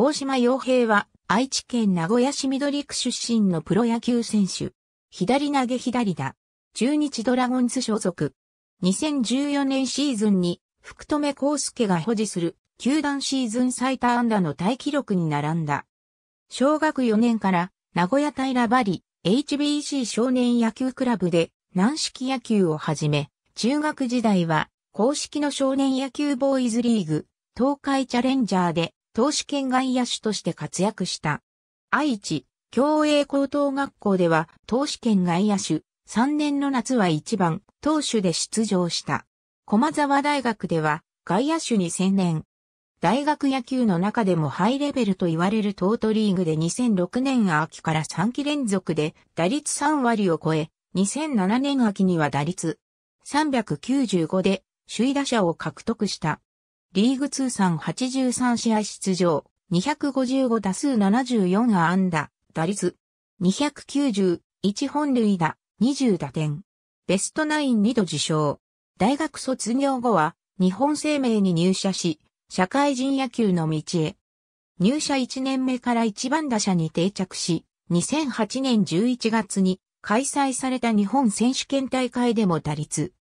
大島洋平は愛知県名古屋市緑区出身のプロ野球選手。左投げ左打。中日ドラゴンズ所属。2014年シーズンに福留孝介が保持する球団シーズン最多安打の大記録に並んだ。小学4年から名古屋平バリ HBC 少年野球クラブで軟式野球を始め、中学時代は公式の少年野球ボーイズリーグ東海チャレンジャーで投手圏外野手として活躍した。愛知、共栄高等学校では投手圏外野手、3年の夏は1番、投手で出場した。駒沢大学では外野手に専念。大学野球の中でもハイレベルと言われるトートリーグで2006年秋から3期連続で打率3割を超え、2007年秋には打率395で首位打者を獲得した。リーグ通算83試合出場、255打数74安打、打率、291本塁打、20打点。ベストナイン2度受賞。大学卒業後は、日本生命に入社し、社会人野球の道へ。入社1年目から1番打者に定着し、2008年11月に開催された日本選手権大会でも打率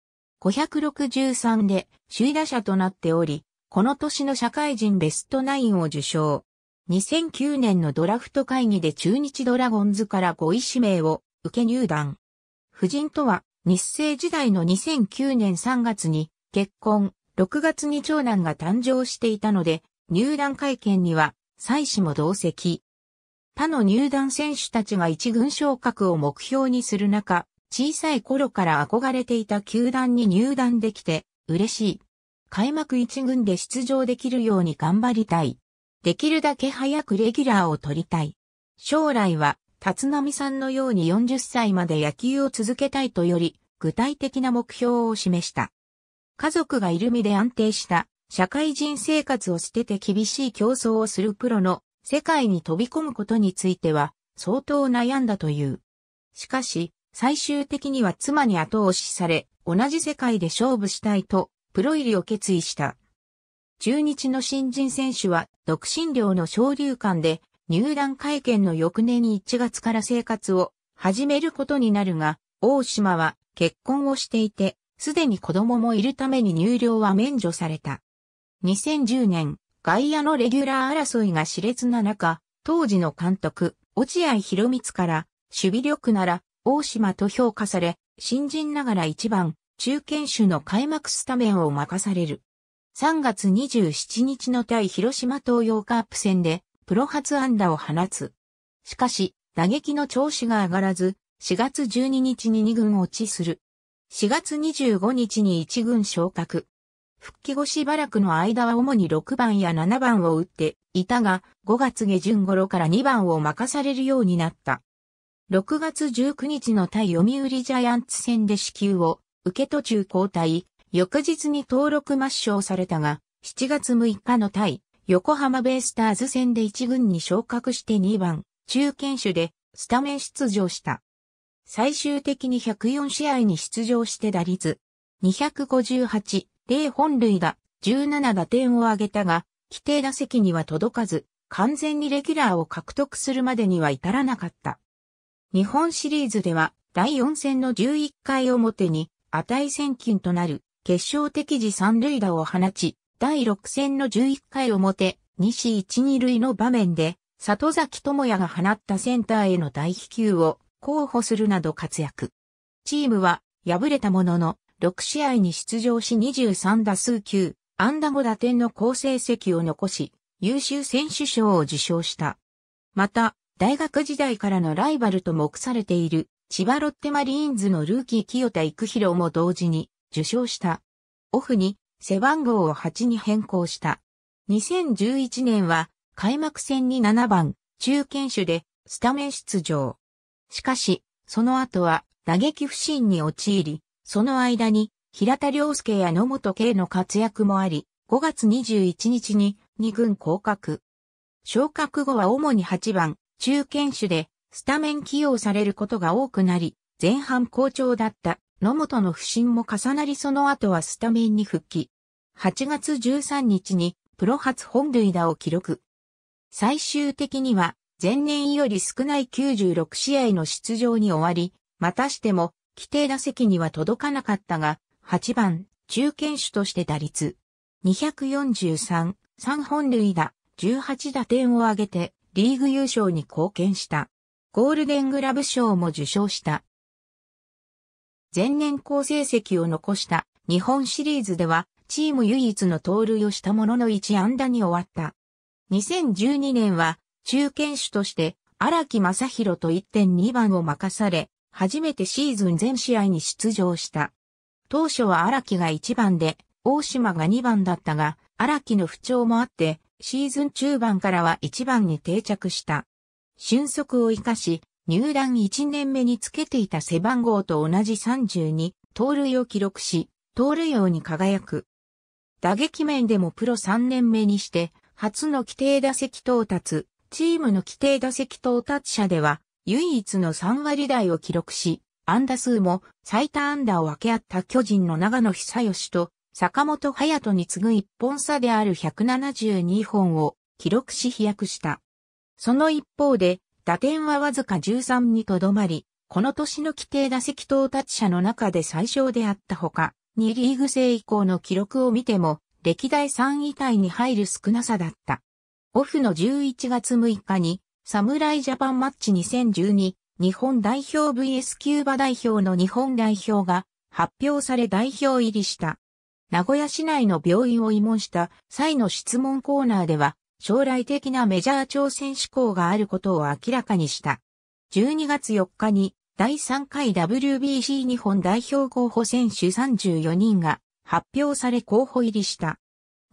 563で首位打者となっており、この年の社会人ベストナインを受賞。2009年のドラフト会議で中日ドラゴンズから5位指名を受け入団。夫人とは日生時代の2009年3月に結婚、6月に長男が誕生していたので、入団会見には、妻子も同席。他の入団選手たちが一軍昇格を目標にする中、小さい頃から憧れていた球団に入団できて、嬉しい。開幕一軍で出場できるように頑張りたい。できるだけ早くレギュラーを取りたい。将来は、立浪さんのように40歳まで野球を続けたいとより、具体的な目標を示した。家族がいる身で安定した社会人生活を捨てて厳しい競争をするプロの世界に飛び込むことについては相当悩んだという。しかし、最終的には妻に後押しされ、同じ世界で勝負したいとプロ入りを決意した。中日の新人選手は、独身寮の昇竜館で、入団会見の翌年に1月から生活を始めることになるが、大島は結婚をしていて、すでに子供もいるために入寮は免除された。2010年、外野のレギュラー争いが熾烈な中、当時の監督、落合博光から、守備力なら、大島と評価され、新人ながら1番、中堅手の開幕スタメンを任される。3月27日の対広島東洋カープ戦で、プロ初安打を放つ。しかし、打撃の調子が上がらず、4月12日に2軍落ちする。4月25日に1軍昇格。復帰後しばらくの間は主に6番や7番を打っていたが、5月下旬頃から2番を任されるようになった。6月19日の対読売ジャイアンツ戦で支給を受け途中交代、翌日に登録抹消されたが、7月6日の対横浜ベイスターズ戦で1軍に昇格して2番、中堅手でスタメン出場した。最終的に104試合に出場して打率258、0本塁打、17打点を挙げたが、規定打席には届かず、完全にレギュラーを獲得するまでには至らなかった。日本シリーズでは第4戦の11回表に値千金となる決勝的時三塁打を放ち、第6戦の11回表、西一二塁の場面で、里崎智也が放ったセンターへの大飛球を候補するなど活躍。チームは敗れたものの、6試合に出場し23打数9、安打5打点の好成績を残し、優秀選手賞を受賞した。また、大学時代からのライバルと目されている千葉ロッテマリーンズのルーキー清田育弘も同時に受賞した。オフに背番号を8に変更した。2011年は開幕戦に7番、中堅手でスタメン出場。しかし、その後は打撃不振に陥り、その間に平田良介や野本圭の活躍もあり、5月21日に2軍降格。昇格後は主に8番、中堅手でスタメン起用されることが多くなり、前半好調だった野本の不振も重なりその後はスタメンに復帰。8月13日にプロ初本塁打を記録。最終的には前年より少ない96試合の出場に終わり、またしても規定打席には届かなかったが、8番中堅手として打率243、3本塁打、18打点を挙げてリーグ優勝に貢献した。ゴールデングラブ賞も受賞した。前年好成績を残した日本シリーズではチーム唯一の盗塁をしたものの1安打に終わった。2012年は中堅手として荒木正宏と1.2番を任され、初めてシーズン全試合に出場した。当初は荒木が1番で、大島が2番だったが、荒木の不調もあって、シーズン中盤からは1番に定着した。俊足を生かし、入団1年目につけていた背番号と同じ32、盗塁を記録し、盗塁王に輝く。打撃面でもプロ3年目にして、初の規定打席到達、チームの規定打席到達者では、唯一の3割台を記録し、安打数も最多安打を分け合った巨人の長野久義と坂本隼人に次ぐ一本差である172本を記録し飛躍した。その一方で、打点はわずか13にとどまり、この年の規定打席到達者の中で最小であったほか、2リーグ制以降の記録を見ても、歴代3位体に入る少なさだった。オフの11月6日に、侍ジャパンマッチ2012日本代表 VS キューバ代表の日本代表が発表され代表入りした。名古屋市内の病院を慰問した際の質問コーナーでは、将来的なメジャー挑戦志向があることを明らかにした。12月4日に第3回 WBC 日本代表候補選手34人が発表され候補入りした。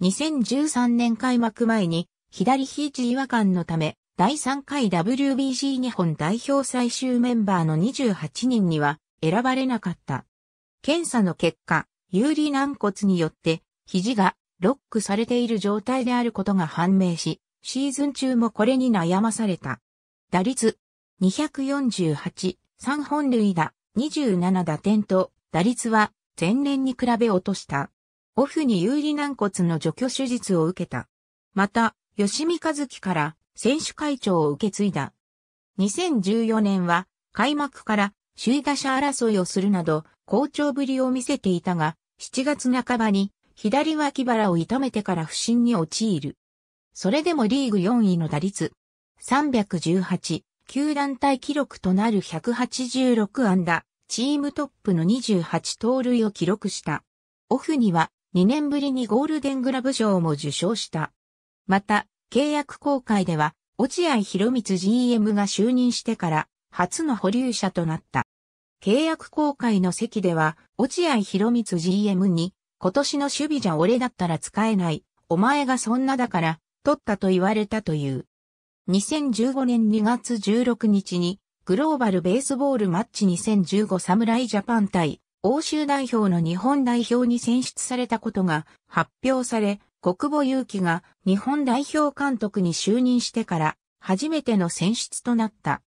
2013年開幕前に左肘違和感のため第3回 WBC 日本代表最終メンバーの28人には選ばれなかった。検査の結果、有利軟骨によって肘がロックされている状態であることが判明し、シーズン中もこれに悩まされた。打率248、3本塁打、27打点と、打率は前年に比べ落とした。オフに有利軟骨の除去手術を受けた。また、吉見和樹から選手会長を受け継いだ。2014年は開幕から首位打者争いをするなど好調ぶりを見せていたが、7月半ばに左脇腹を痛めてから不振に陥る。それでもリーグ4位の打率318、球団体記録となる186安打、チームトップの28盗塁を記録した。オフには2年ぶりにゴールデングラブ賞も受賞した。また、契約公開では、落合博光 GM が就任してから初の保留者となった。契約公開の席では、落合博光 GM に今年の守備じゃ俺だったら使えない。お前がそんなだから、取ったと言われたという。2015年2月16日に、グローバルベースボールマッチ2015サムライジャパン対欧州代表の日本代表に選出されたことが発表され、国母祐希が日本代表監督に就任してから初めての選出となった。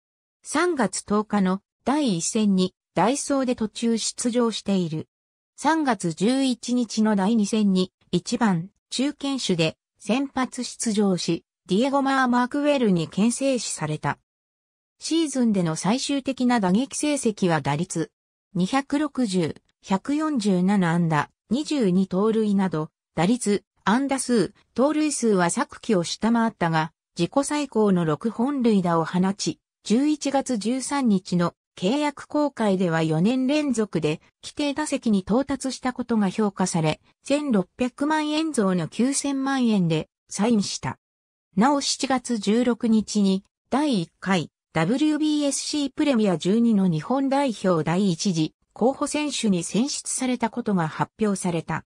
3月10日の第1戦にダイソーで途中出場している。3月11日の第2戦に1番中堅手で先発出場し、ディエゴ・マー・マークウェルに牽制視された。シーズンでの最終的な打撃成績は打率260、147安打、22盗塁など、打率、安打数、盗塁数は昨季を下回ったが、自己最高の6本塁打を放ち、11月13日の契約公開では4年連続で規定打席に到達したことが評価され、1600万円増の9000万円でサインした。なお7月16日に第1回 WBSC プレミア12の日本代表第1次候補選手に選出されたことが発表された。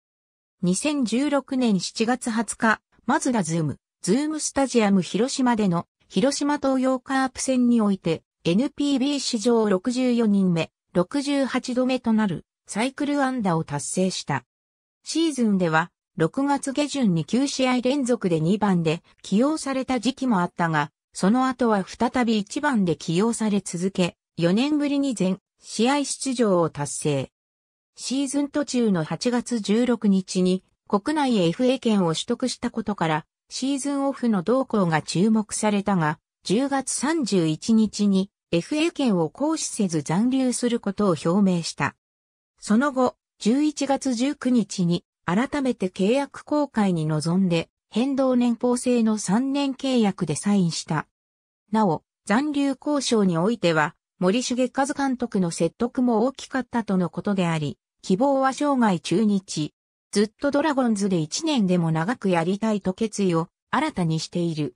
2016年7月20日、マズダズーム、ズームスタジアム広島での広島東洋カープ戦において NPB 史上64人目、68度目となるサイクル安打を達成した。シーズンでは、6月下旬に9試合連続で2番で起用された時期もあったが、その後は再び1番で起用され続け、4年ぶりに全試合出場を達成。シーズン途中の8月16日に国内 FA 権を取得したことから、シーズンオフの動向が注目されたが、10月31日に FA 権を行使せず残留することを表明した。その後、11月19日に改めて契約公開に臨んで変動年俸制の3年契約でサインした。なお、残留交渉においては、森重和監督の説得も大きかったとのことであり、希望は生涯中日。ずっとドラゴンズで1年でも長くやりたいと決意を新たにしている。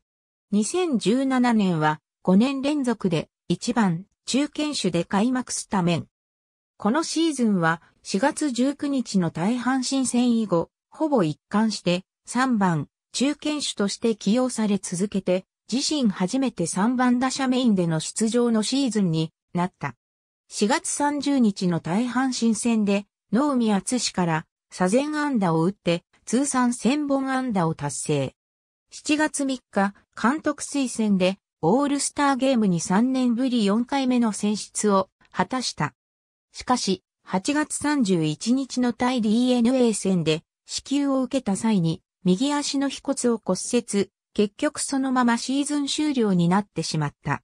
2017年は5年連続で1番中堅手で開幕スタメン。このシーズンは4月19日の大阪神戦以後、ほぼ一貫して3番中堅手として起用され続けて、自身初めて3番打者メインでの出場のシーズンになった。4月30日の大阪神戦で、能見厚氏から左前安打を打って、通算1000本安打を達成。7月3日、監督推薦でオールスターゲームに3年ぶり4回目の選出を果たした。しかし、8月31日の対 DNA 戦で支給を受けた際に右足の腓骨を骨折、結局そのままシーズン終了になってしまった。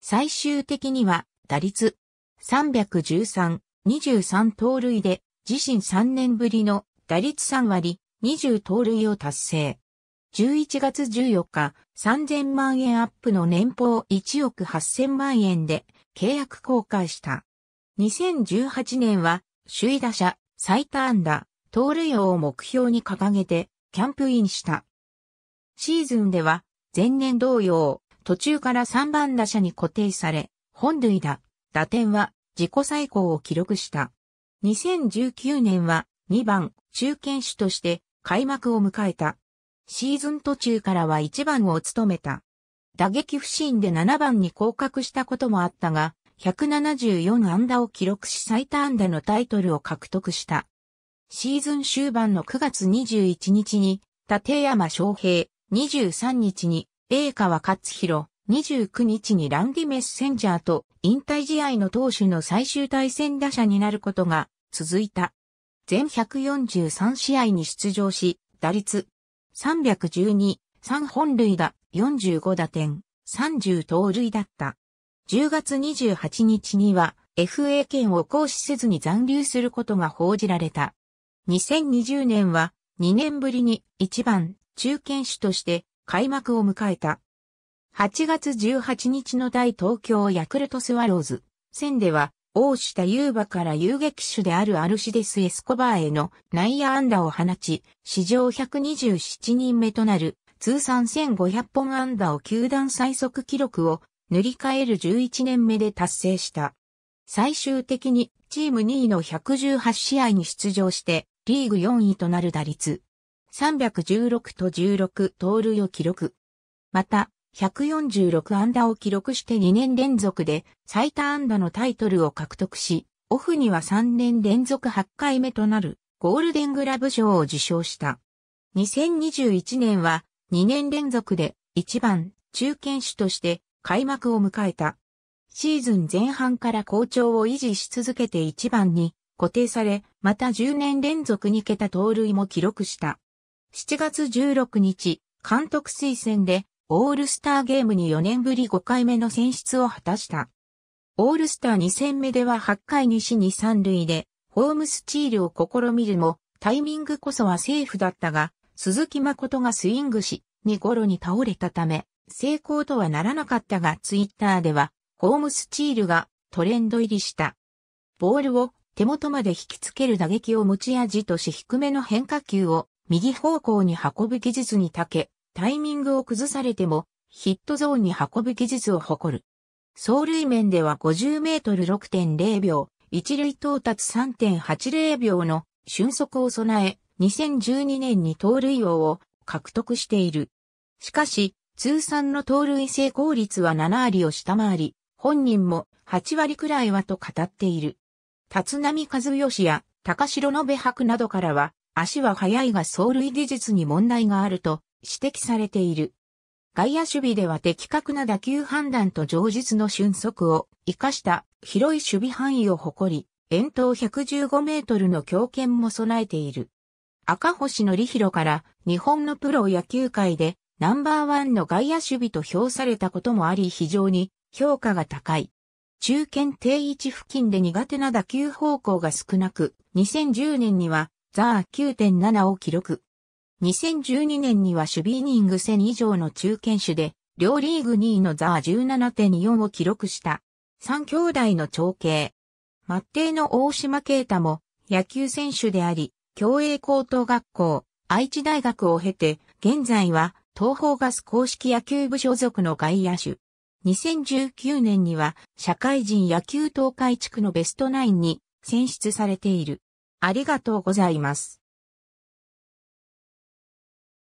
最終的には打率313、23盗塁で自身3年ぶりの打率3割、20盗塁を達成。11月14日、3000万円アップの年俸1億8000万円で契約公開した。2018年は、首位打者、最多安打、盗塁王を目標に掲げて、キャンプインした。シーズンでは、前年同様、途中から3番打者に固定され、本塁打、打点は自己最高を記録した。2019年は2番中堅手として開幕を迎えた。シーズン途中からは1番を務めた。打撃不振で7番に降格したこともあったが、174安打を記録し最多安打のタイトルを獲得した。シーズン終盤の9月21日に、立山翔平、23日に、栄川勝弘、29日にランディメッセンジャーと引退試合の投手の最終対戦打者になることが続いた。全143試合に出場し、打率312、3本塁打、45打点、30盗塁だった。10月28日には FA 権を行使せずに残留することが報じられた。2020年は2年ぶりに1番中堅手として開幕を迎えた。8月18日の大東京ヤクルトスワローズ戦では大下優馬から遊撃手であるアルシデス・エスコバーへの内野安打を放ち、史上127人目となる通算1500本安打を球団最速記録を塗り替える11年目で達成した。最終的にチーム2位の118試合に出場して、リーグ4位となる打率。316と16盗塁を記録。また、146安打を記録して2年連続で最多安打のタイトルを獲得し、オフには3年連続8回目となるゴールデングラブ賞を受賞した。2021年は2年連続で1番中堅手として開幕を迎えた。シーズン前半から好調を維持し続けて1番に固定され、また10年連続2桁盗塁も記録した。7月16日、監督推薦でオールスターゲームに4年ぶり5回目の選出を果たした。オールスター2戦目では8回に死に3塁で、ホームスチールを試みるも、タイミングこそはセーフだったが、鈴木誠がスイングし、2ゴロに倒れたため、成功とはならなかったがツイッターでは、ホームスチールがトレンド入りした。ボールを手元まで引きつける打撃を持ち味とし低めの変化球を右方向に運ぶ技術に長け、タイミングを崩されてもヒットゾーンに運ぶ技術を誇る。走塁面では50メートル6.0秒、一塁到達3.80秒の俊足を備え、2012年に盗塁王を獲得している。しかし、通算の盗塁成功率は7割を下回り、本人も8割くらいはと語っている。立浪和義や高城延博などからは、足は速いが走塁技術に問題があると指摘されている。外野守備では的確な打球判断と上述の俊足を活かした広い守備範囲を誇り、遠投115メートルの強肩も備えている。赤星のりひろから日本のプロ野球界でナンバーワンの外野守備と評されたこともあり非常に評価が高い。中堅定位置付近で苦手な打球方向が少なく、2010年にはザー9.7を記録。2012年には守備イニング1000以上の中堅手で、両リーグ2位のザー17.24を記録した。3兄弟の長兄。末帝の大島啓太も野球選手であり、競泳高等学校、愛知大学を経て、現在は東方ガス公式野球部所属の外野手。2019年には社会人野球東海地区のベストナインに選出されている。ありがとうございます。